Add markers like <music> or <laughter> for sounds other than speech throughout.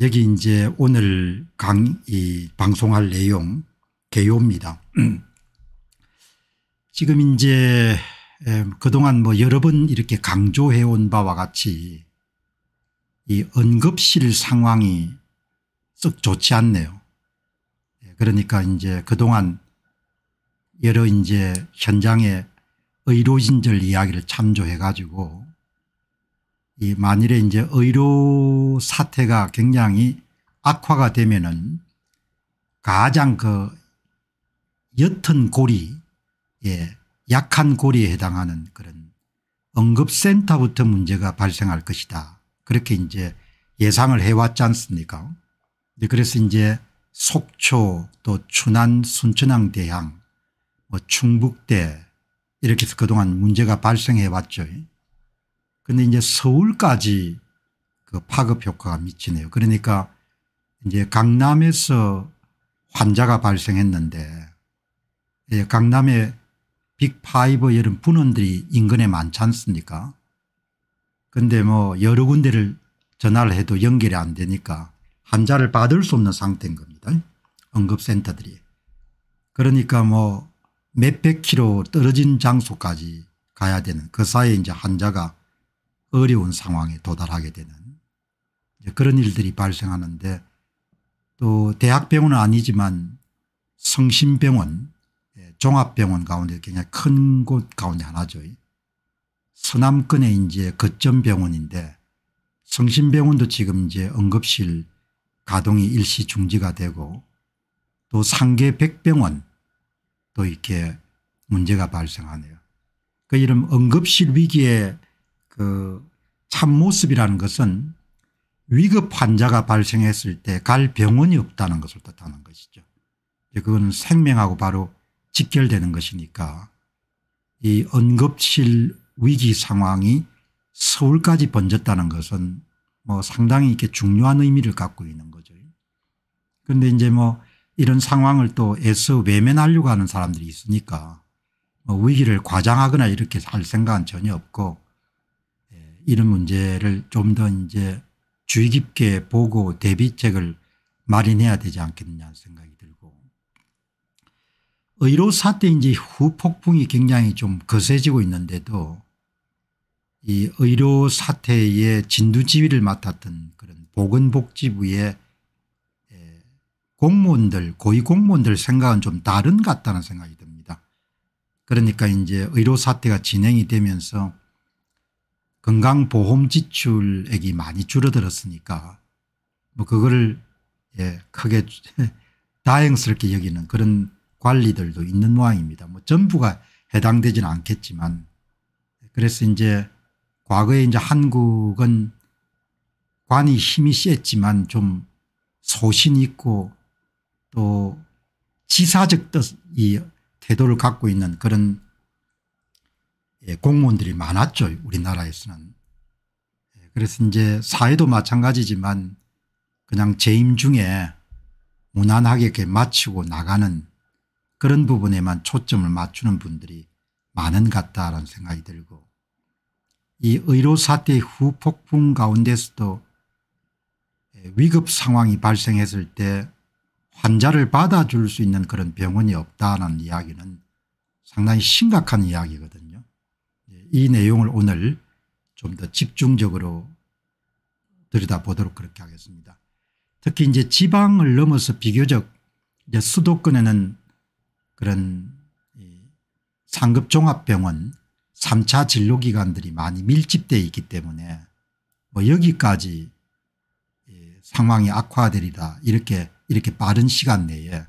여기 이제 오늘 강, 이 방송할 내용 개요입니다. <clears throat> 지금 이제 그동안 뭐 여러 번 이렇게 강조해온 바와 같이 이 응급실 상황이 썩 좋지 않네요. 예, 그러니까 이제 그동안 여러 이제 현장의 의료진들 이야기를 참조해 가지고 이 만일에 이제 의료 사태가 굉장히 악화가 되면은 가장 그 옅은 고리 예 약한 고리에 해당하는 그런 응급센터부터 문제가 발생할 것이다. 그렇게 이제 예상을 해왔지 않습니까 그래서 이제 속초 또 춘안 순천항 대양 뭐 충북대 이렇게 해서 그동안 문제가 발생해 왔죠. 근데 이제 서울까지 그 파급 효과가 미치네요. 그러니까 이제 강남에서 환자가 발생했는데 예, 강남에 빅파이버 이런 분원들이 인근에 많지 않습니까 근데 뭐 여러 군데를 전화를 해도 연결이 안 되니까 환자를 받을 수 없는 상태인 겁니다. 응급센터들이. 그러니까 뭐 몇백 킬로 떨어진 장소까지 가야 되는 그 사이에 이제 환자가 어려운 상황에 도달하게 되는 그런 일들이 발생하는데 또 대학병원은 아니지만 성심병원 예, 종합병원 가운데 굉장히 큰 곳 가운데 하나죠. 서남권의 이제 거점병원인데 성심병원도 지금 이제 응급실 가동이 일시 중지가 되고 또 상계 백병원 또 이렇게 문제가 발생하네요. 그 이름 응급실 위기에 그 참모습이라는 것은 위급 환자가 발생했을 때 갈 병원이 없다는 것을 뜻하는 것이죠. 그건 생명하고 바로 직결되는 것이니까 이 응급실 위기 상황이 서울까지 번졌다는 것은 뭐 상당히 이렇게 중요한 의미를 갖고 있는 거죠. 그런데 이제 뭐 이런 상황을 또 애써 외면하려고 하는 사람들이 있으니까 뭐 위기를 과장하거나 이렇게 할 생각은 전혀 없고 이런 문제를 좀 더 이제 주의 깊게 보고 대비책을 마련해야 되지 않겠느냐 는 생각이 들고 의료 사태 이제 후폭풍이 굉장히 좀 거세지고 있는데도 이 의료 사태의 진두지휘를 맡았던 그런 보건복지부의 공무원들 고위공무원들 생각은 좀 다른 것 같다는 생각이 듭니다. 그러니까 이제 의료 사태가 진행이 되면서 건강보험 지출액이 많이 줄어들었으니까 뭐 그거를 예, 크게 <laughs> 다행스럽게 여기는 그런 관리들도 있는 모양입니다. 뭐 전부가 해당되지는 않겠지만 그래서 이제 과거에 이제 한국은 관이 힘이 셌지만 좀 소신 있고 또 지사적 뜻이 태도를 갖고 있는 그런 예, 공무원들이 많았죠 우리나라에서는. 예, 그래서 이제 사회도 마찬가지지만 그냥 재임 중에 무난하게 이렇게 마치고 나가는 그런 부분에만 초점을 맞추는 분들이 많은 같다라는 생각이 들고 이 의료 사태 후 폭풍 가운데서도 예, 위급 상황이 발생했을 때 환자를 받아줄 수 있는 그런 병원이 없다는 이야기는 상당히 심각한 이야기거든요. 이 내용을 오늘 좀 더 집중적으로 들여다보도록 그렇게 하겠습니다. 특히 이제 지방을 넘어서 비교적 이제 수도권에는 그런 상급 종합병원 3차 진료기관들이 많이 밀집되어 있기 때문에 뭐 여기까지 상황이 악화되리라 이렇게 이렇게 빠른 시간 내에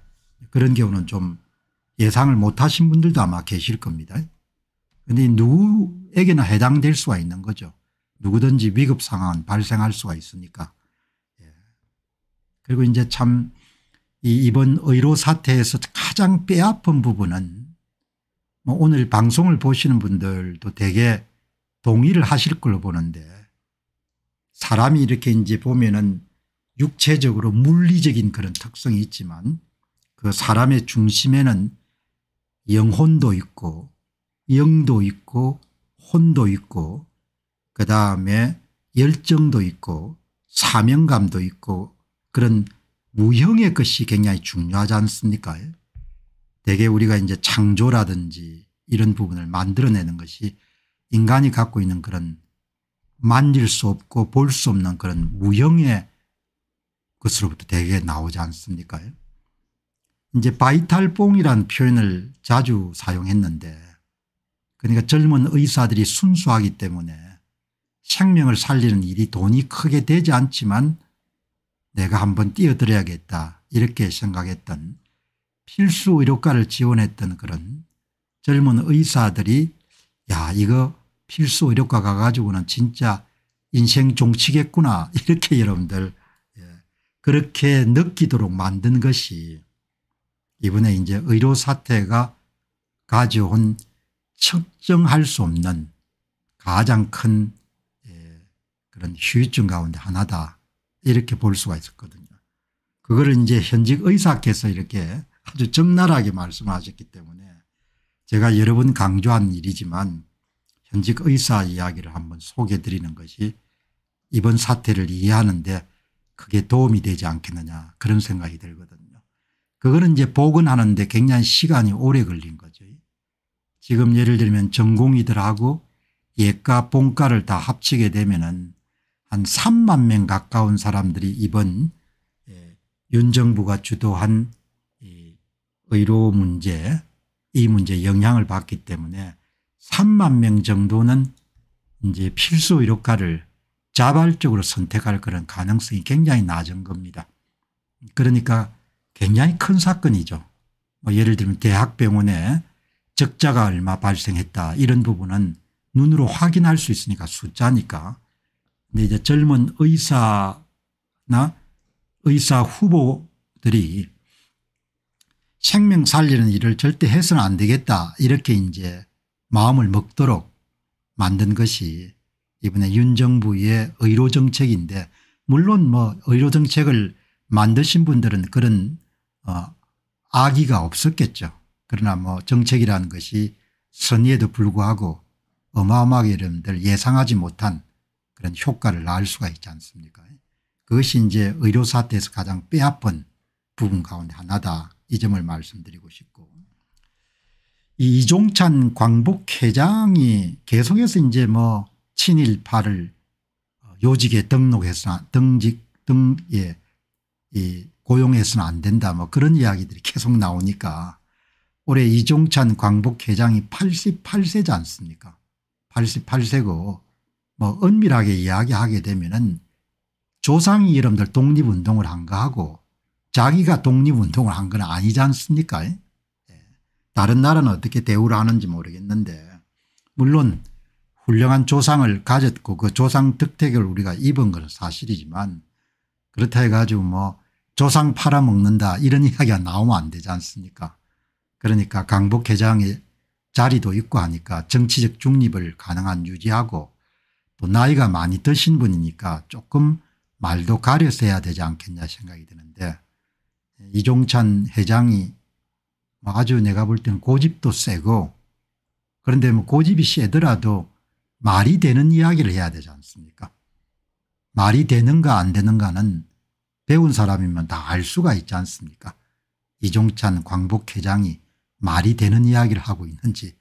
그런 경우는 좀 예상을 못하신 분들도 아마 계실 겁니다. 근데 누구에게나 해당될 수가 있는 거죠. 누구든지 위급 상황은 발생할 수가 있으니까. 예. 그리고 이제 참 이번 의료 사태에서 가장 뼈아픈 부분은 뭐 오늘 방송을 보시는 분들도 대개 동의를 하실 걸로 보는데 사람이 이렇게 이제 보면은 육체적으로 물리적인 그런 특성이 있지만 그 사람의 중심에는 영혼도 있고 영도 있고 혼도 있고 그 다음에 열정도 있고 사명감도 있고 그런 무형의 것이 굉장히 중요하지 않습니까 대개 우리가 이제 창조라든지 이런 부분을 만들어내는 것이 인간이 갖고 있는 그런 만질 수 없고 볼 수 없는 그런 무형의 것으로부터 대개 나오지 않습니까 이제 바이탈뽕이란 표현을 자주 사용했는데 그러니까 젊은 의사들이 순수하기 때문에 생명을 살리는 일이 돈이 크게 되지 않지만 내가 한번 뛰어들어야겠다 이렇게 생각했던 필수 의료과를 지원했던 그런 젊은 의사들이 야 이거 필수 의료과 가가지고는 진짜 인생 종치겠구나 <laughs> 이렇게 여러분들 예, 그렇게 느끼도록 만든 것이 이번에 이제 의료 사태가 가져온 측정할 수 없는 가장 큰 예, 그런 휴유증 가운데 하나다 이렇게 볼 수가 있었거든요. 그거를 이제 현직 의사께서 이렇게 아주 적나라하게 말씀하셨기 때문에 제가 여러 번 강조한 일이지만 현직 의사 이야기를 한번 소개해 드리는 것이 이번 사태를 이해하는데 크게 도움이 되지 않겠느냐 그런 생각이 들거든요. 그거는 이제 복원하는데 굉장히 시간이 오래 걸린 거죠. 지금 예를 들면 전공이들하고예가본가를다 합치게 되면 은한 3만 명 가까운 사람들이 이번 예, 윤 정부가 주도한 이 의료 문제 이 문제에 영향을 받기 때문에 3만 명 정도는 이제 필수 의료과를 자발적으로 선택할 그런 가능성이 굉장히 낮은 겁니다. 그러니까 굉장히 큰 사건이죠. 뭐 예를 들면 대학병원에 적자가 얼마 발생했다 이런 부분은 눈으로 확인할 수 있으니까 숫자니까. 근데 이제 젊은 의사나 의사 후보들이 생명 살리는 일을 절대 해서는 안 되겠다 이렇게 이제 마음을 먹도록 만든 것이 이번에 윤 정부의 의료 정책인데 물론 뭐 의료 정책을 만드신 분들은 그런 어 악의가 없었겠죠. 그러나 뭐 정책이라는 것이 선의에도 불구하고 어마어마하게 여러분들 예상하지 못한 그런 효과를 낳을 수가 있지 않습니까 그것이 이제 의료사태에서 가장 빼앗은 부분 가운데 하나다 이 점을 말씀드리고 싶고 이 이종찬 광복회장이 계속해서 이제 뭐 친일파를 어, 요직에 등록해서 등직 등예 고용해서는 안 된다 뭐 그런 이야기들이 계속 나오니까 올해 이종찬 광복 회장이 88세지 않습니까 88세고 뭐 은밀하게 이야기하게 되면은 조상이 여러분들 독립운동을 한 거하고 자기가 독립운동을 한 건 아니지 않습니까 예. 다른 나라는 어떻게 대우를 하는지 모르겠는데 물론 훌륭한 조상을 가졌고 그 조상 득택을 우리가 입은 건 사실이지만 그렇다 해가지고 뭐 조상 팔아먹는다 이런 이야기가 나오면 안 되지 않습니까 그러니까 강북 회장의 자리도 있고 하니까 정치적 중립을 가능한 유지하고 또 나이가 많이 드신 분이니까 조금 말도 가려서 해야 되지 않겠냐 생각이 드는데 이종찬 회장이 뭐 아주 내가 볼 때는 고집도 세고 그런데 뭐 고집이 세더라도 말이 되는 이야기를 해야 되지 않습니까 말이 되는가 안 되는가는 배운 사람이면 다 알 수가 있지 않습니까 이종찬 광복 회장이 말이 되는 이야기를 하고 있는지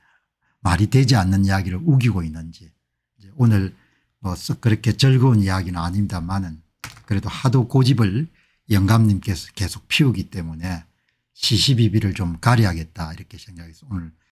말이 되지 않는 이야기를 우기고 있는지 이제 오늘 뭐썩 그렇게 즐거운 이야기는 아닙니다만은 그래도 하도 고집을 영감님께서 계속 피우기 때문에 시시비비를 좀 가려야겠다 이렇게 생각해서 오늘